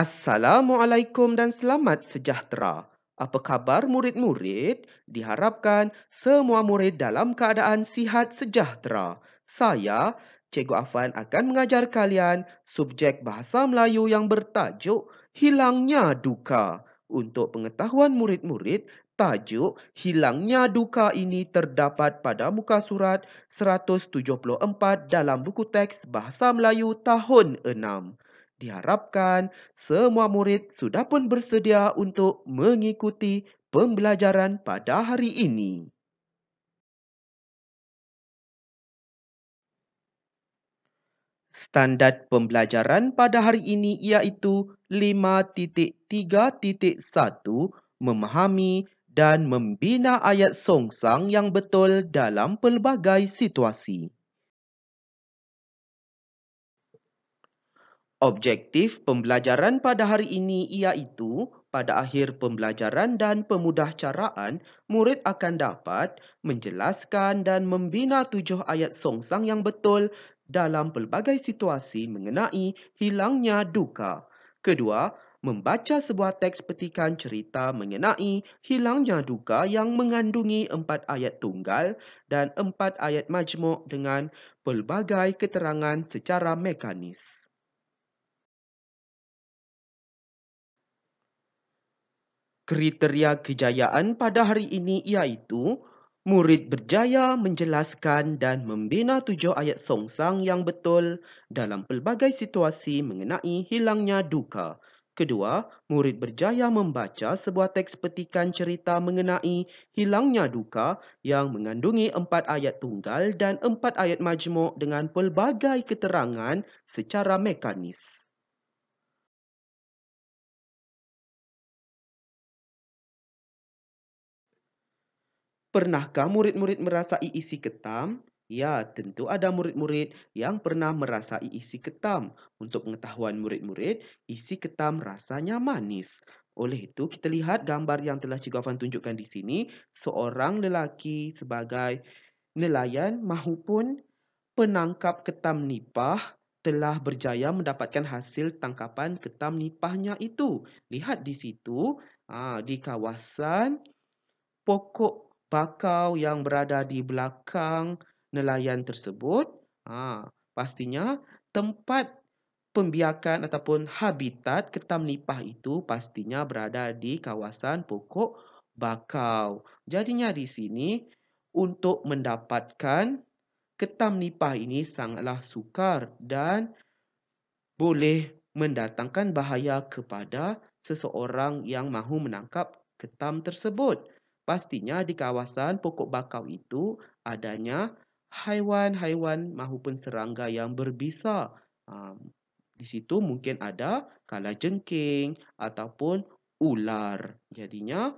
Assalamualaikum dan selamat sejahtera. Apa khabar murid-murid? Diharapkan semua murid dalam keadaan sihat sejahtera. Saya, Cikgu Afan akan mengajar kalian subjek bahasa Melayu yang bertajuk Hilangnya Duka. Untuk pengetahuan murid-murid, tajuk Hilangnya Duka ini terdapat pada muka surat 174 dalam buku teks Bahasa Melayu tahun 6. Diharapkan semua murid sudah pun bersedia untuk mengikuti pembelajaran pada hari ini. Standard pembelajaran pada hari ini iaitu 5.3.1 memahami dan membina ayat songsang yang betul dalam pelbagai situasi. Objektif pembelajaran pada hari ini iaitu pada akhir pembelajaran dan pemudahcaraan, murid akan dapat menjelaskan dan membina tujuh ayat songsang yang betul dalam pelbagai situasi mengenai hilangnya duka. Kedua, membaca sebuah teks petikan cerita mengenai hilangnya duka yang mengandungi empat ayat tunggal dan empat ayat majmuk dengan pelbagai keterangan secara mekanis. Kriteria kejayaan pada hari ini iaitu murid berjaya menjelaskan dan membina tujuh ayat songsang yang betul dalam pelbagai situasi mengenai hilangnya duka. Kedua, murid berjaya membaca sebuah teks petikan cerita mengenai hilangnya duka yang mengandungi empat ayat tunggal dan empat ayat majmuk dengan pelbagai keterangan secara mekanis. Pernahkah murid-murid merasai isi ketam? Ya, tentu ada murid-murid yang pernah merasai isi ketam. Untuk pengetahuan murid-murid, isi ketam rasanya manis. Oleh itu, kita lihat gambar yang telah Cikgu Afan tunjukkan di sini. Seorang lelaki sebagai nelayan mahupun penangkap ketam nipah telah berjaya mendapatkan hasil tangkapan ketam nipahnya itu. Lihat di situ, ah, di kawasan pokok bakau yang berada di belakang nelayan tersebut, ha, pastinya tempat pembiakan ataupun habitat ketam nipah itu pastinya berada di kawasan pokok bakau. Jadinya di sini untuk mendapatkan ketam nipah ini sangatlah sukar dan boleh mendatangkan bahaya kepada seseorang yang mahu menangkap ketam tersebut pastinya di kawasan pokok bakau itu adanya haiwan-haiwan mahupun serangga yang berbisa. Um, di situ mungkin ada kala jengking ataupun ular. Jadinya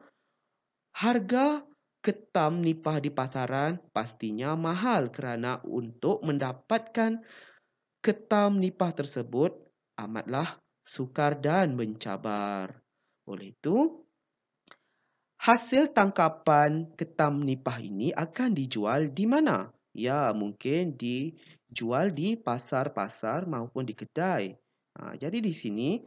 harga ketam nipah di pasaran pastinya mahal kerana untuk mendapatkan ketam nipah tersebut amatlah sukar dan mencabar. Oleh itu, hasil tangkapan ketam nipah ini akan dijual di mana? Ya, mungkin dijual di pasar-pasar maupun di kedai. Ha, jadi di sini,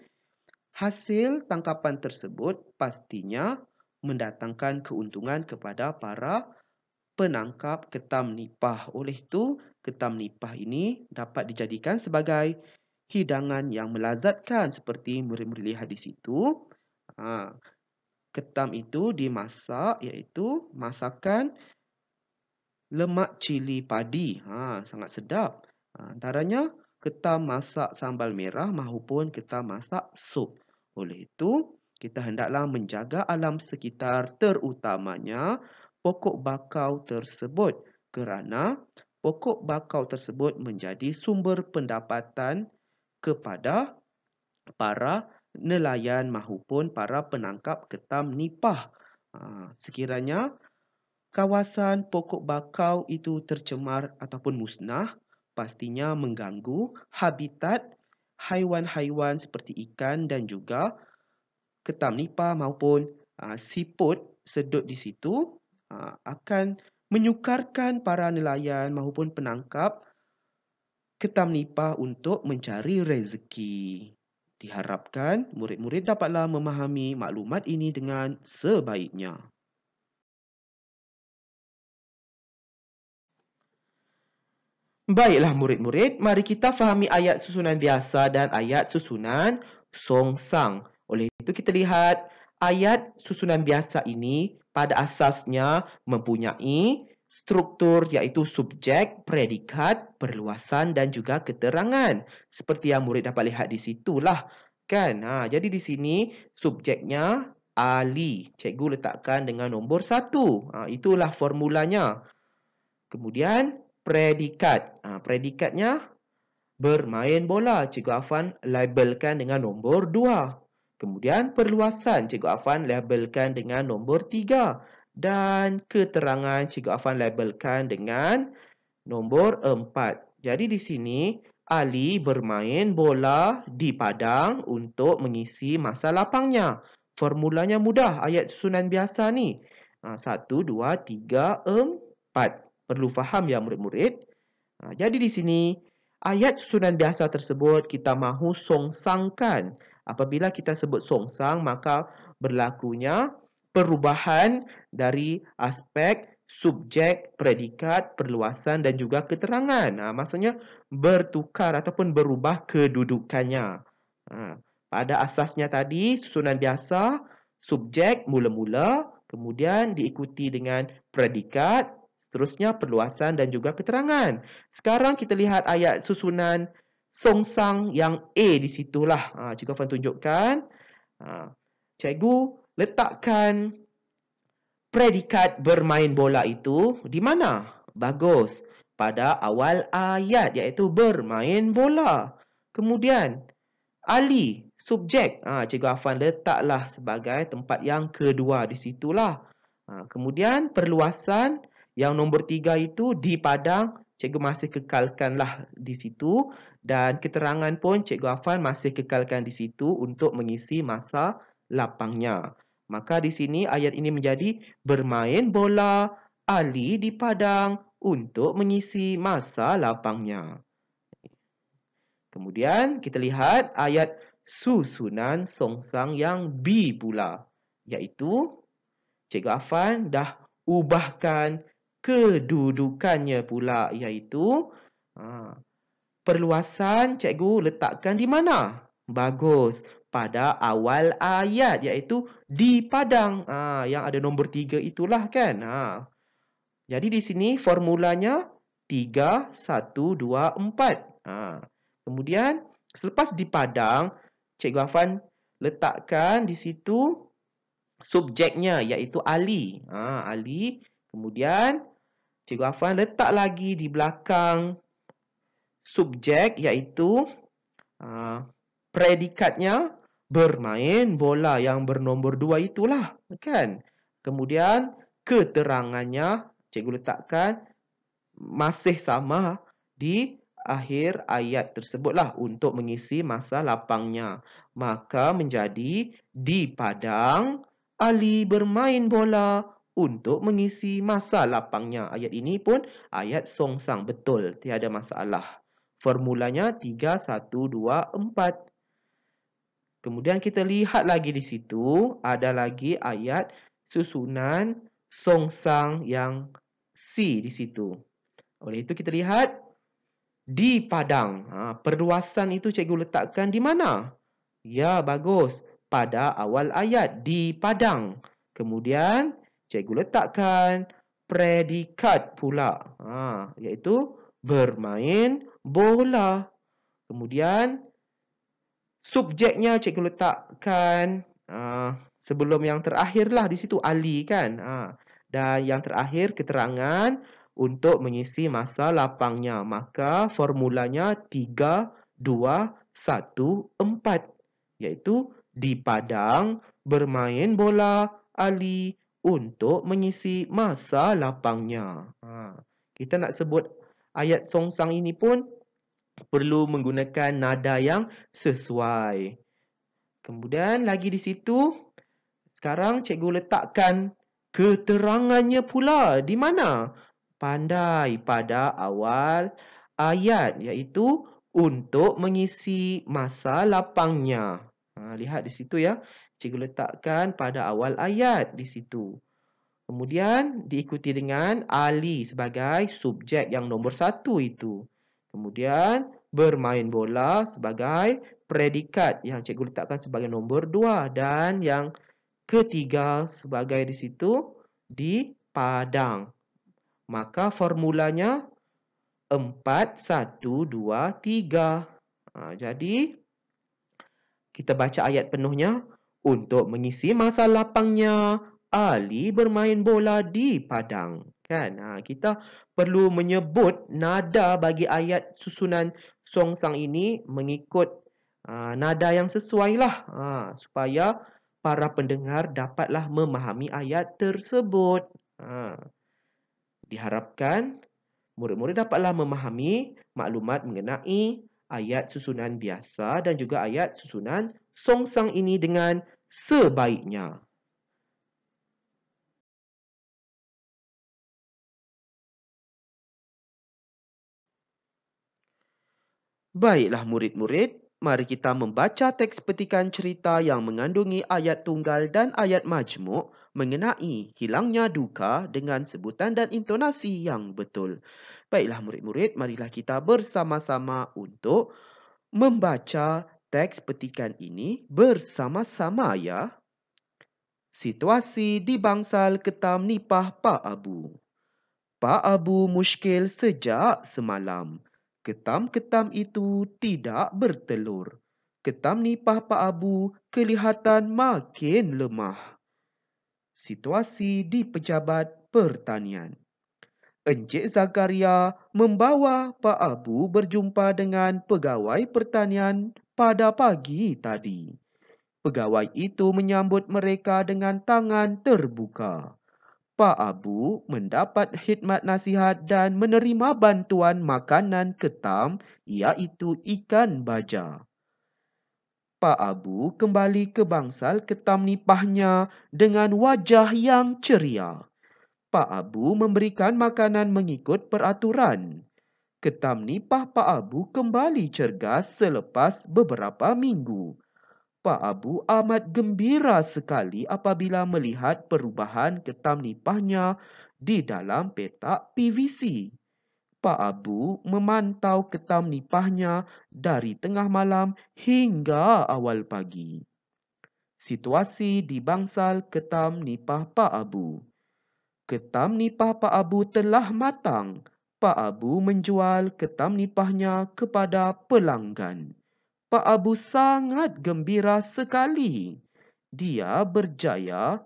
hasil tangkapan tersebut pastinya mendatangkan keuntungan kepada para penangkap ketam nipah. Oleh itu, ketam nipah ini dapat dijadikan sebagai hidangan yang melazatkan seperti murid-murid lihat di situ. Ha, ketam itu dimasak iaitu masakan lemak cili padi. Ha, sangat sedap. Ha, antaranya ketam masak sambal merah mahupun ketam masak sup. Oleh itu, kita hendaklah menjaga alam sekitar terutamanya pokok bakau tersebut kerana pokok bakau tersebut menjadi sumber pendapatan kepada para nelayan mahupun para penangkap ketam nipah. Ha, sekiranya kawasan pokok bakau itu tercemar ataupun musnah, pastinya mengganggu habitat haiwan-haiwan seperti ikan dan juga ketam nipah maupun ha, siput sedut di situ ha, akan menyukarkan para nelayan maupun penangkap ketam nipah untuk mencari rezeki. Diharapkan murid-murid dapatlah memahami maklumat ini dengan sebaiknya. Baiklah murid-murid, mari kita fahami ayat susunan biasa dan ayat susunan song-sang. Oleh itu kita lihat ayat susunan biasa ini pada asasnya mempunyai struktur iaitu subjek, predikat, perluasan dan juga keterangan. Seperti yang murid dapat lihat di situlah. Kan? Ha, jadi di sini subjeknya Ali. Cikgu letakkan dengan nombor satu. Ha, itulah formulanya. Kemudian predikat. Ha, predikatnya bermain bola. Cikgu Afan labelkan dengan nombor dua. Kemudian perluasan. Cikgu Afan labelkan dengan nombor tiga. Kemudian dan keterangan Cikgu Afan labelkan dengan nombor 4. Jadi di sini Ali bermain bola di padang untuk mengisi masa lapangnya. Formulanya mudah ayat susunan biasa ni. 1 2 3 4. Perlu faham ya murid-murid. Ha, jadi di sini ayat susunan biasa tersebut kita mahu songsangkan. Apabila kita sebut songsang maka berlakunya perubahan dari aspek subjek, predikat, perluasan dan juga keterangan. Ha, maksudnya bertukar ataupun berubah kedudukannya. Ha, pada asasnya tadi, susunan biasa, subjek mula-mula, kemudian diikuti dengan predikat, seterusnya perluasan dan juga keterangan. Sekarang kita lihat ayat susunan songsang yang A di situlah. Ha, cikgu akan tunjukkan. Ha, cikgu letakkan predikat bermain bola itu di mana? Bagus. Pada awal ayat iaitu bermain bola. Kemudian, Ali, subjek. Ha, Cikgu Afan letaklah sebagai tempat yang kedua di situlah. Ha, kemudian, perluasan yang nombor tiga itu di padang. Cikgu masih kekalkanlah di situ. Dan keterangan pun Cikgu Afan masih kekalkan di situ untuk mengisi masa lapangnya. Maka di sini ayat ini menjadi bermain bola Ali di padang untuk mengisi masa lapangnya. Kemudian kita lihat ayat susunan songsang yang B pula. Iaitu Cikgu Afan dah ubahkan kedudukannya pula iaitu ha, perluasan cikgu letakkan di mana? Bagus pada awal ayat iaitu di padang ha, yang ada nombor tiga itulah kan. Ha. Jadi di sini formulanya 3, 1, 2, 4. Ha. Kemudian selepas di padang, Cikgu Afan letakkan di situ subjeknya iaitu Ali. Ha, Ali. Kemudian Cikgu Afan letak lagi di belakang subjek iaitu uh, predikatnya bermain bola yang bernombor dua itulah, kan? Kemudian, keterangannya, cikgu letakkan, masih sama di akhir ayat tersebutlah untuk mengisi masa lapangnya. Maka menjadi di padang Ali bermain bola untuk mengisi masa lapangnya. Ayat ini pun ayat songsang. Betul, tiada masalah. Formulanya 3, 1, 2, 4. Kemudian kita lihat lagi di situ ada lagi ayat susunan songsang yang C di situ. Oleh itu kita lihat di padang. Ha, perluasan itu cikgu letakkan di mana? Ya, bagus. Pada awal ayat di padang. Kemudian cikgu letakkan predikat pula. Ha, iaitu bermain bola. Kemudian subjeknya cikgu letakkan uh, sebelum yang terakhir lah di situ Ali kan. Uh, dan yang terakhir keterangan untuk mengisi masa lapangnya. Maka formulanya 3-2-1-4 iaitu di padang bermain bola Ali untuk mengisi masa lapangnya. Ha. Kita nak sebut ayat songsang ini pun perlu menggunakan nada yang sesuai. Kemudian lagi di situ, sekarang cikgu letakkan keterangannya pula. Di mana? Pandai pada awal ayat iaitu untuk mengisi masa lapangnya. Ha, lihat di situ ya. Cikgu letakkan pada awal ayat di situ. Kemudian diikuti dengan Ali sebagai subjek yang nombor satu itu. Kemudian bermain bola sebagai predikat yang cikgu letakkan sebagai nombor dua dan yang ketiga sebagai di situ di padang. Maka formulanya 4, 1, 2, 3. Ha, jadi, kita baca ayat penuhnya. Untuk mengisi masa lapangnya, Ali bermain bola di padang kan ha, kita perlu menyebut nada bagi ayat susunan song sang ini mengikut ha, nada yang sesuai lah ha, supaya para pendengar dapatlah memahami ayat tersebut ha, diharapkan murid-murid dapatlah memahami maklumat mengenai ayat susunan biasa dan juga ayat susunan song sang ini dengan sebaiknya Baiklah murid-murid, mari kita membaca teks petikan cerita yang mengandungi ayat tunggal dan ayat majmuk mengenai hilangnya duka dengan sebutan dan intonasi yang betul. Baiklah murid-murid, marilah kita bersama-sama untuk membaca teks petikan ini bersama-sama ya. Situasi di bangsal ketam nipah Pak Abu. Pak Abu muskil sejak semalam. Ketam-ketam itu tidak bertelur. Ketam nipah Pak Abu kelihatan makin lemah. Situasi di pejabat pertanian. Encik Zakaria membawa Pak Abu berjumpa dengan pegawai pertanian pada pagi tadi. Pegawai itu menyambut mereka dengan tangan terbuka. Pak Abu mendapat khidmat nasihat dan menerima bantuan makanan ketam iaitu ikan baja. Pak Abu kembali ke bangsal ketam nipahnya dengan wajah yang ceria. Pak Abu memberikan makanan mengikut peraturan. Ketam nipah Pak Abu kembali cergas selepas beberapa minggu. Pak Abu amat gembira sekali apabila melihat perubahan ketam nipahnya di dalam petak PVC. Pak Abu memantau ketam nipahnya dari tengah malam hingga awal pagi. Situasi di bangsal ketam nipah Pak Abu. Ketam nipah Pak Abu telah matang. Pak Abu menjual ketam nipahnya kepada pelanggan. Pak Abu sangat gembira sekali. Dia berjaya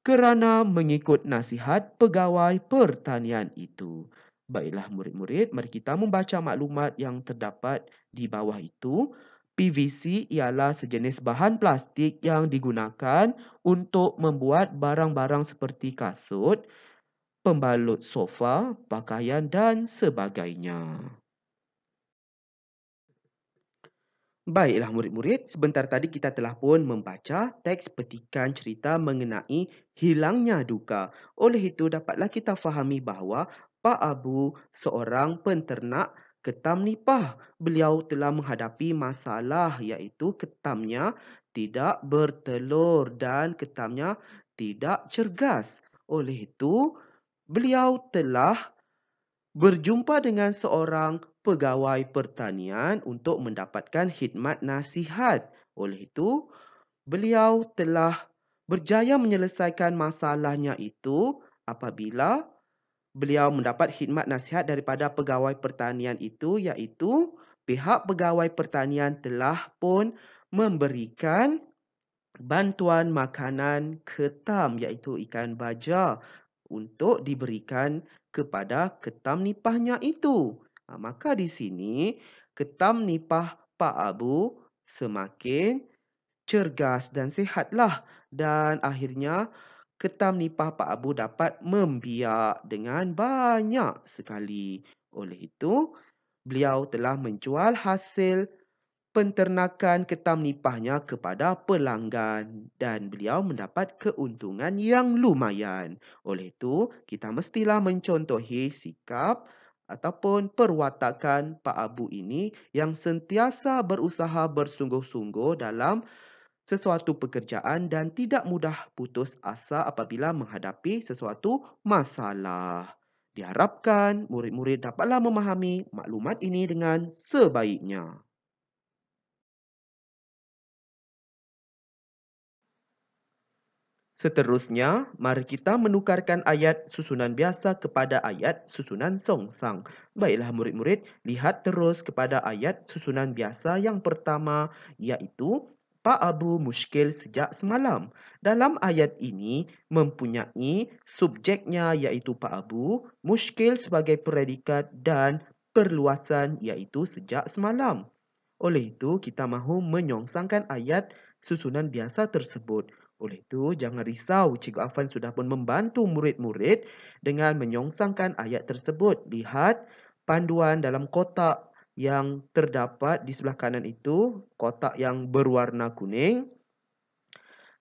kerana mengikut nasihat pegawai pertanian itu. Baiklah murid-murid, mari kita membaca maklumat yang terdapat di bawah itu. PVC ialah sejenis bahan plastik yang digunakan untuk membuat barang-barang seperti kasut, pembalut sofa, pakaian dan sebagainya. Baiklah murid-murid, sebentar tadi kita telah pun membaca teks petikan cerita mengenai hilangnya duka. Oleh itu dapatlah kita fahami bahawa Pak Abu seorang penternak ketam nipah. Beliau telah menghadapi masalah iaitu ketamnya tidak bertelur dan ketamnya tidak cergas. Oleh itu, beliau telah berjumpa dengan seorang pegawai pertanian untuk mendapatkan khidmat nasihat. Oleh itu, beliau telah berjaya menyelesaikan masalahnya itu apabila beliau mendapat khidmat nasihat daripada pegawai pertanian itu iaitu pihak pegawai pertanian telah pun memberikan bantuan makanan ketam iaitu ikan baja untuk diberikan kepada ketam nipahnya itu. Ha, maka di sini ketam nipah Pak Abu semakin cergas dan sihatlah. Dan akhirnya ketam nipah Pak Abu dapat membiak dengan banyak sekali. Oleh itu, beliau telah menjual hasil penternakan ketam nipahnya kepada pelanggan dan beliau mendapat keuntungan yang lumayan. Oleh itu, kita mestilah mencontohi sikap ataupun perwatakan Pak Abu ini yang sentiasa berusaha bersungguh-sungguh dalam sesuatu pekerjaan dan tidak mudah putus asa apabila menghadapi sesuatu masalah. Diharapkan murid-murid dapatlah memahami maklumat ini dengan sebaiknya. Seterusnya, mari kita menukarkan ayat susunan biasa kepada ayat susunan songsang. Baiklah murid-murid, lihat terus kepada ayat susunan biasa yang pertama iaitu Pak Abu Muskil sejak semalam. Dalam ayat ini mempunyai subjeknya iaitu Pak Abu, Muskil sebagai predikat dan perluasan iaitu sejak semalam. Oleh itu, kita mahu menyongsangkan ayat susunan biasa tersebut. Oleh itu, jangan risau Cikgu Afan sudah pun membantu murid-murid dengan menyongsangkan ayat tersebut. Lihat panduan dalam kotak yang terdapat di sebelah kanan itu, kotak yang berwarna kuning.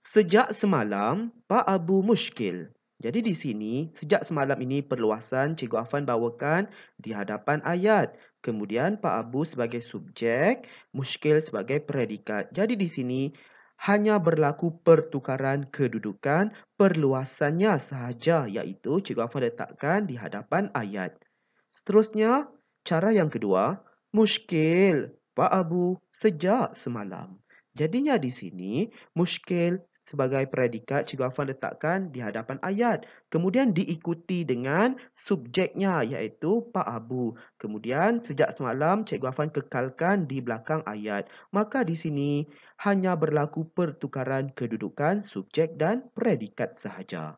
Sejak semalam, Pak Abu Mushkil. Jadi di sini, sejak semalam ini perluasan Cikgu Afan bawakan di hadapan ayat. Kemudian Pak Abu sebagai subjek, Mushkil sebagai predikat. Jadi di sini, hanya berlaku pertukaran kedudukan perluasannya sahaja iaitu cikgu Afan letakkan di hadapan ayat. Seterusnya, cara yang kedua, muskil Pak Abu sejak semalam. Jadinya di sini, muskil sebagai predikat Cikgu Afan letakkan di hadapan ayat. Kemudian diikuti dengan subjeknya iaitu Pak Abu. Kemudian sejak semalam Cikgu Afan kekalkan di belakang ayat. Maka di sini hanya berlaku pertukaran kedudukan subjek dan predikat sahaja.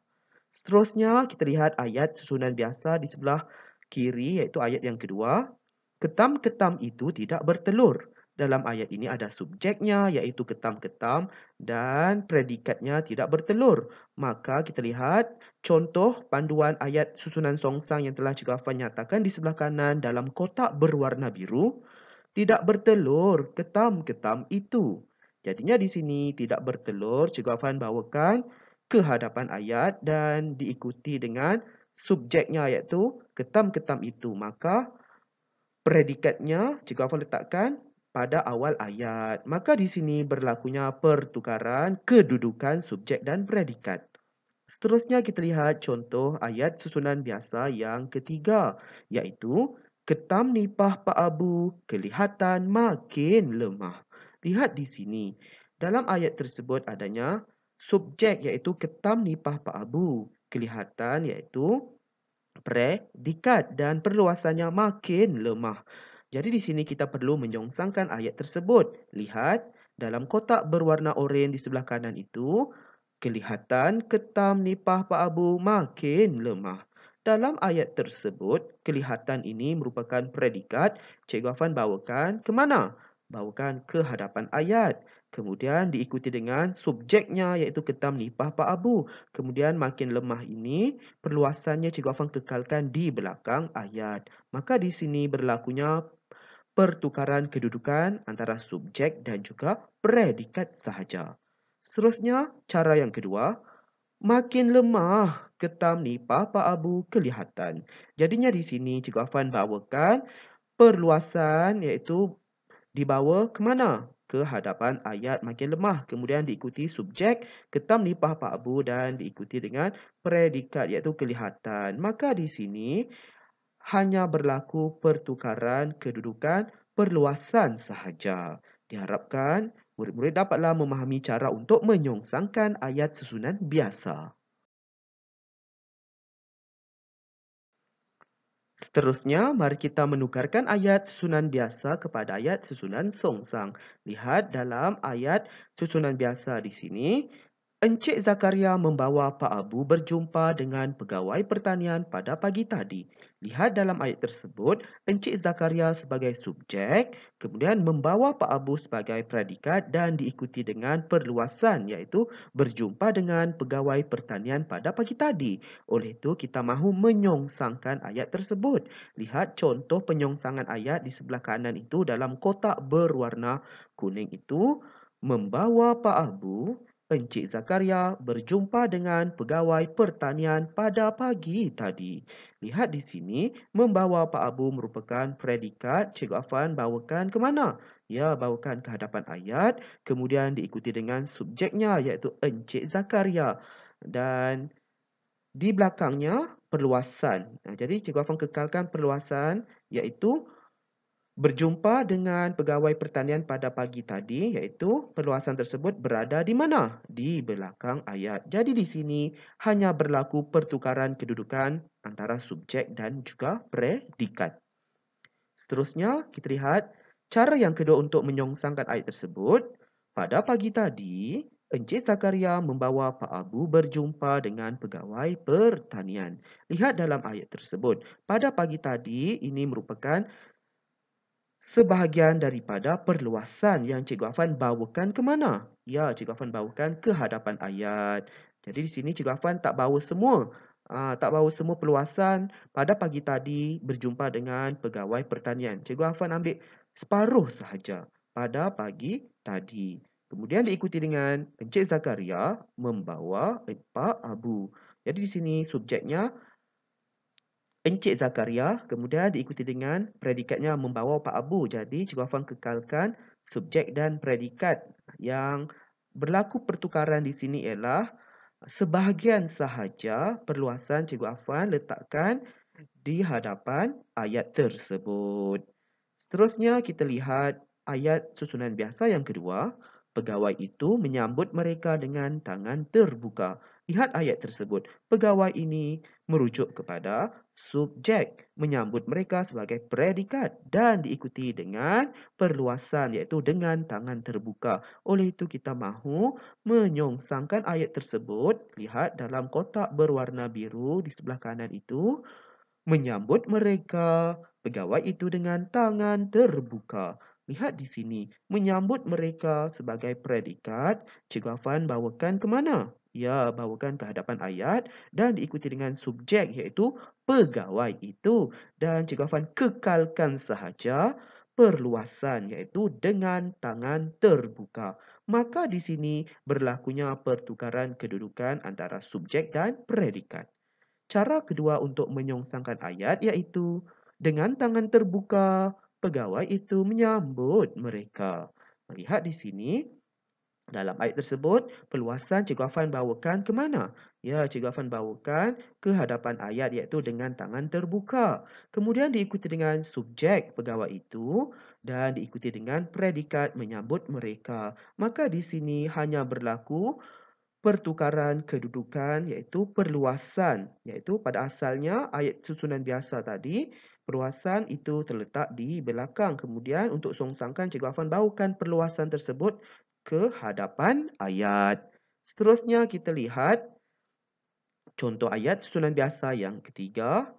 Seterusnya kita lihat ayat susunan biasa di sebelah kiri iaitu ayat yang kedua. Ketam-ketam itu tidak bertelur. Dalam ayat ini ada subjeknya iaitu ketam-ketam dan predikatnya tidak bertelur. Maka kita lihat contoh panduan ayat susunan songsang yang telah Cikgu Afan nyatakan di sebelah kanan dalam kotak berwarna biru. Tidak bertelur, ketam-ketam itu. Jadinya di sini tidak bertelur, Cikgu Afan bawakan ke hadapan ayat dan diikuti dengan subjeknya iaitu ketam-ketam itu. Maka predikatnya Cikgu Afan letakkan pada awal ayat, maka di sini berlakunya pertukaran kedudukan subjek dan predikat. Seterusnya kita lihat contoh ayat susunan biasa yang ketiga, iaitu ketam nipah Pak Abu, kelihatan makin lemah. Lihat di sini, dalam ayat tersebut adanya subjek iaitu ketam nipah Pak Abu, kelihatan iaitu predikat dan perluasannya makin lemah. Jadi di sini kita perlu menjongsangkan ayat tersebut. Lihat, dalam kotak berwarna oranye di sebelah kanan itu, kelihatan ketam nipah Pak Abu makin lemah. Dalam ayat tersebut, kelihatan ini merupakan predikat Cikgu Afan bawakan ke mana? Bawakan ke hadapan ayat. Kemudian diikuti dengan subjeknya iaitu ketam nipah Pak Abu. Kemudian makin lemah ini, perluasannya Cikgu Afan kekalkan di belakang ayat. Maka di sini berlakunya pertukaran kedudukan antara subjek dan juga predikat sahaja. Seterusnya, cara yang kedua, makin lemah ketam ni Papa Abu kelihatan. Jadinya di sini Cikgu Afan bawakan perluasan iaitu dibawa ke mana? Ke hadapan ayat makin lemah. Kemudian diikuti subjek ketam ni Papa Abu dan diikuti dengan predikat iaitu kelihatan. Maka di sini hanya berlaku pertukaran kedudukan perluasan sahaja. Diharapkan murid-murid dapatlah memahami cara untuk menyongsangkan ayat susunan biasa. Seterusnya, mari kita menukarkan ayat susunan biasa kepada ayat susunan songsang. Lihat dalam ayat susunan biasa di sini, Encik Zakaria membawa Pak Abu berjumpa dengan pegawai pertanian pada pagi tadi. Lihat dalam ayat tersebut, Encik Zakaria sebagai subjek, kemudian membawa Pak Abu sebagai predikat dan diikuti dengan perluasan iaitu berjumpa dengan pegawai pertanian pada pagi tadi. Oleh itu, kita mahu menyongsangkan ayat tersebut. Lihat contoh penyongsangan ayat di sebelah kanan itu dalam kotak berwarna kuning itu. Membawa Pak Abu Encik Zakaria berjumpa dengan pegawai pertanian pada pagi tadi. Lihat di sini, membawa Pak Abu merupakan predikat Cikgu Afan bawakan ke mana? Ya, bawakan ke hadapan ayat, kemudian diikuti dengan subjeknya iaitu Encik Zakaria. Dan di belakangnya, perluasan. Jadi, Cikgu Afan kekalkan perluasan iaitu berjumpa dengan pegawai pertanian pada pagi tadi iaitu perluasan tersebut berada di mana? Di belakang ayat. Jadi di sini hanya berlaku pertukaran kedudukan antara subjek dan juga predikat. Seterusnya, kita lihat cara yang kedua untuk menyongsangkan ayat tersebut. Pada pagi tadi, Encik Zakaria membawa Pak Abu berjumpa dengan pegawai pertanian. Lihat dalam ayat tersebut. Pada pagi tadi, ini merupakan sebahagian daripada perluasan yang Cikgu Afan bawakan ke mana? Ya, Cikgu Afan bawakan ke hadapan ayat. Jadi di sini Cikgu Afan tak bawa semua. Aa, ah, tak bawa semua perluasan pada pagi tadi berjumpa dengan pegawai pertanian. Cikgu Afan ambil separuh sahaja pada pagi tadi. Kemudian diikuti dengan Encik Zakaria membawa empat abu. Jadi di sini subjeknya Encik Zakaria kemudian diikuti dengan predikatnya membawa Pak Abu. Jadi Cikgu Afan kekalkan subjek dan predikat yang berlaku pertukaran di sini ialah sebahagian sahaja perluasan Cikgu Afan letakkan di hadapan ayat tersebut. Seterusnya kita lihat ayat susunan biasa yang kedua. Pegawai itu menyambut mereka dengan tangan terbuka. Lihat ayat tersebut. Pegawai ini merujuk kepada subjek menyambut mereka sebagai predikat dan diikuti dengan perluasan iaitu dengan tangan terbuka. Oleh itu kita mahu menyongsangkan ayat tersebut. Lihat dalam kotak berwarna biru di sebelah kanan itu. Menyambut mereka pegawai itu dengan tangan terbuka. Lihat di sini, menyambut mereka sebagai predikat, Cikgu Afan bawakan ke mana? Ya bawakan ke hadapan ayat dan diikuti dengan subjek iaitu pegawai itu. Dan Cikgu Afan kekalkan sahaja perluasan iaitu dengan tangan terbuka. Maka di sini berlakunya pertukaran kedudukan antara subjek dan predikat. Cara kedua untuk menyongsangkan ayat iaitu dengan tangan terbuka pegawai itu menyambut mereka. Lihat di sini, dalam ayat tersebut, perluasan Cikgu Afan bawakan ke mana? Ya, Cikgu Afan bawakan ke hadapan ayat iaitu dengan tangan terbuka. Kemudian diikuti dengan subjek pegawai itu dan diikuti dengan predikat menyambut mereka. Maka di sini hanya berlaku pertukaran kedudukan iaitu perluasan. Iaitu pada asalnya ayat susunan biasa tadi, perluasan itu terletak di belakang. Kemudian untuk songsangkan, Cikgu Afan bawakan perluasan tersebut ke hadapan ayat. Seterusnya kita lihat contoh ayat susunan biasa yang ketiga.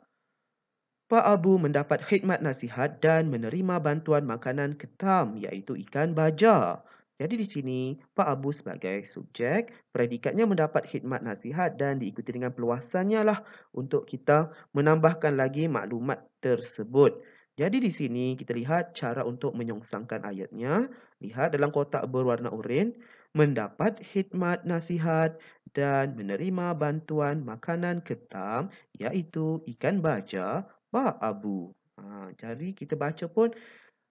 Pak Abu mendapat khidmat nasihat dan menerima bantuan makanan ketam iaitu ikan baja. Jadi di sini Pak Abu sebagai subjek, predikatnya mendapat khidmat nasihat dan diikuti dengan peluasannya lah untuk kita menambahkan lagi maklumat tersebut. Jadi di sini kita lihat cara untuk menyongsangkan ayatnya. Lihat dalam kotak berwarna urin. Mendapat hikmat nasihat dan menerima bantuan makanan ketam iaitu ikan baja ba'abu. Ha, jadi kita baca pun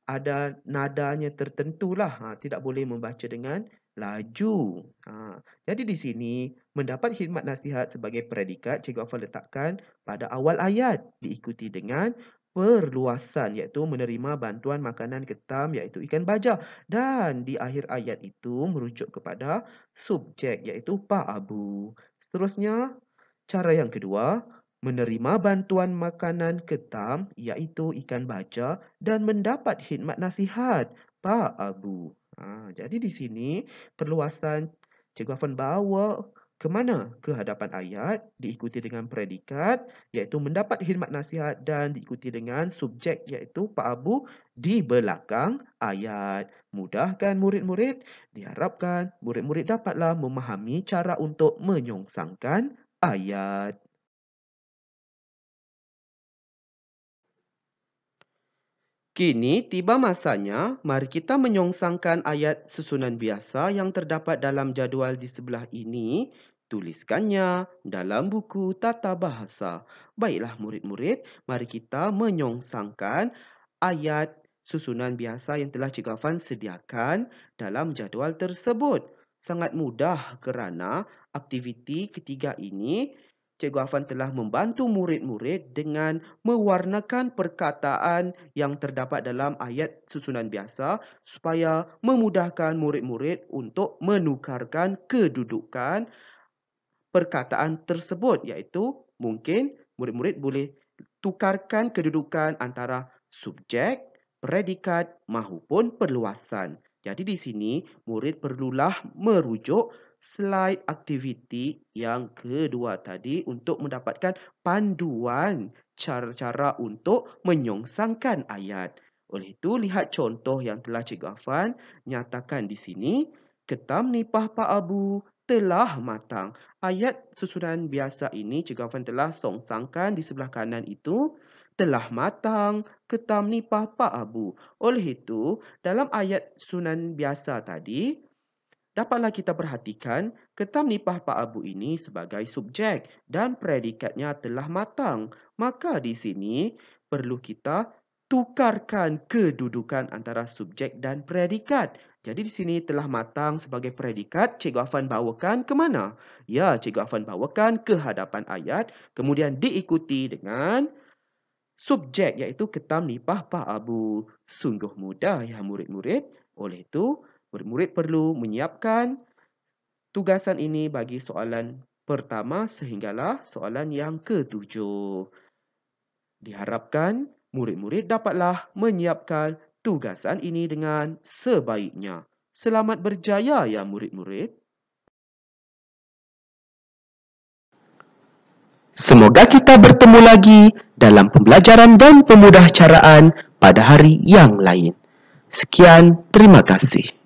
ada nadanya tertentulah. Ha, tidak boleh membaca dengan laju. Ha, jadi di sini mendapat hikmat nasihat sebagai predikat cikgu Afal letakkan pada awal ayat. Diikuti dengan perluasan iaitu menerima bantuan makanan ketam iaitu ikan baja dan di akhir ayat itu merujuk kepada subjek iaitu Pak Abu. Seterusnya, cara yang kedua, menerima bantuan makanan ketam iaitu ikan baja dan mendapat khidmat nasihat Pak Abu. Ha, jadi di sini perluasan Cikgu Afan bawa kemana ke hadapan ayat diikuti dengan predikat iaitu mendapat khidmat nasihat dan diikuti dengan subjek iaitu Pak Abu di belakang ayat. Mudahkan murid-murid, diharapkan murid-murid dapatlah memahami cara untuk menyongsangkan ayat. Kini tiba masanya, mari kita menyongsangkan ayat susunan biasa yang terdapat dalam jadual di sebelah ini Tuliskannya dalam buku tata bahasa. Baiklah murid-murid, mari kita menyongsangkan ayat susunan biasa yang telah Cikgu Afan sediakan dalam jadual tersebut. Sangat mudah kerana aktiviti ketiga ini Cikgu Afan telah membantu murid-murid dengan mewarnakan perkataan yang terdapat dalam ayat susunan biasa supaya memudahkan murid-murid untuk menukarkan kedudukan perkataan tersebut iaitu mungkin murid-murid boleh tukarkan kedudukan antara subjek, predikat maupun perluasan. Jadi di sini murid perlulah merujuk slide aktiviti yang kedua tadi untuk mendapatkan panduan cara-cara untuk menyongsangkan ayat. Oleh itu, lihat contoh yang telah Cikgu Afan nyatakan di sini. Ketam nipah Pak Abu telah matang. Ayat susunan biasa ini Cikgu Afan telah songsangkan di sebelah kanan itu telah matang, ketam ni papa abu. Oleh itu, dalam ayat susunan biasa tadi, dapatlah kita perhatikan ketam ni papa abu ini sebagai subjek dan predikatnya telah matang. Maka di sini perlu kita tukarkan kedudukan antara subjek dan predikat. Jadi di sini telah matang sebagai predikat Cikgu Afan bawakan ke mana? Ya, Cikgu Afan bawakan ke hadapan ayat kemudian diikuti dengan subjek iaitu ketam nipah Pak Abu. Sungguh mudah ya murid-murid. Oleh itu, murid-murid perlu menyiapkan tugasan ini bagi soalan pertama sehinggalah soalan yang ketujuh. Diharapkan murid-murid dapatlah menyiapkan tugasan ini dengan sebaiknya. Selamat berjaya ya murid-murid. Semoga kita bertemu lagi dalam pembelajaran dan pemudahcaraan pada hari yang lain. Sekian, terima kasih.